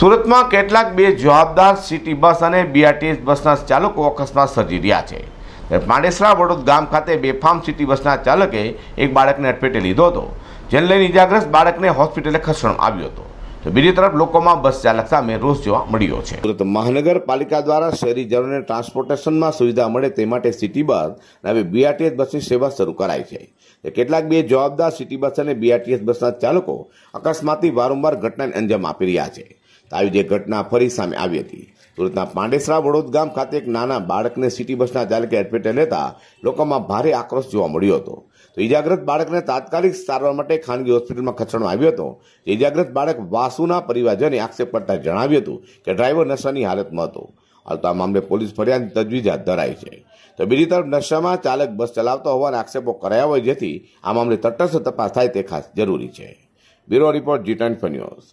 સુરતમાં કેટલાક બે જવાબદાર સિટી બસ અને બીઆરટીએસ બસના ચાલકો અકસ્માત સર્જી રહ્યા છે પાંડેસરા વડોદ ગામ ખાતે બેફામ સિટી બસના ચાલકે એક બાળકને અટપેટે લીધો હતો જેને લઈને ઇજાગ્રસ્ત બાળકને હોસ્પિટલે ખસેડવામાં આવ્યો હતો બીજી તરફ લોકોમાં બસ ચાલક સામે રોષ જોવા મળ્યો છે સુરત મહાનગરપાલિકા દ્વારા શહેરીજનોને ટ્રાન્સપોર્ટેશનમાં સુવિધા મળે તે માટે સિટી બસ અને બીઆરટીએસ બસની સેવા શરૂ કરાઈ છે કેટલાક બે જવાબદાર સિટી બસ અને બીઆરટીએસ બસના ચાલકો અકસ્માતથી વારંવાર ઘટનાને અંજામ આપી રહ્યા છે આવી જે ઘટના ફરી સામે આવી હતી સુરતના પાંડેસરા વડોદ ગામ ખાતે એક નાના બાળકને સિટી બસના ચાલકે એડપેટે લેતા લોકોમાં ભારે આક્રોશ જોવા મળ્યો હતો તો ઇજાગ્રસ્ત બાળકને તાત્કાલિક સારવાર માટે ખાનગી હોસ્પિટલમાં ખસેડવામાં આવ્યો હતો ઇજાગ્રસ્ત બાળક વાસુના પરિવારજને આક્ષેપ કરતા જણાવ્યું હતું કે ડ્રાઈવર નશાની હાલતમાં હતો હાલ તો આ મામલે પોલીસ ફરિયાદ તજવીજ હાથ ધરાઈ છે તો બીજી તરફ નશામાં ચાલક બસ ચલાવતો હોવાના આક્ષેપો કરાયા હોય જેથી આ મામલે તટસ્થ તપાસ થાય તે ખાસ જરૂરી છે bureau report G twenty news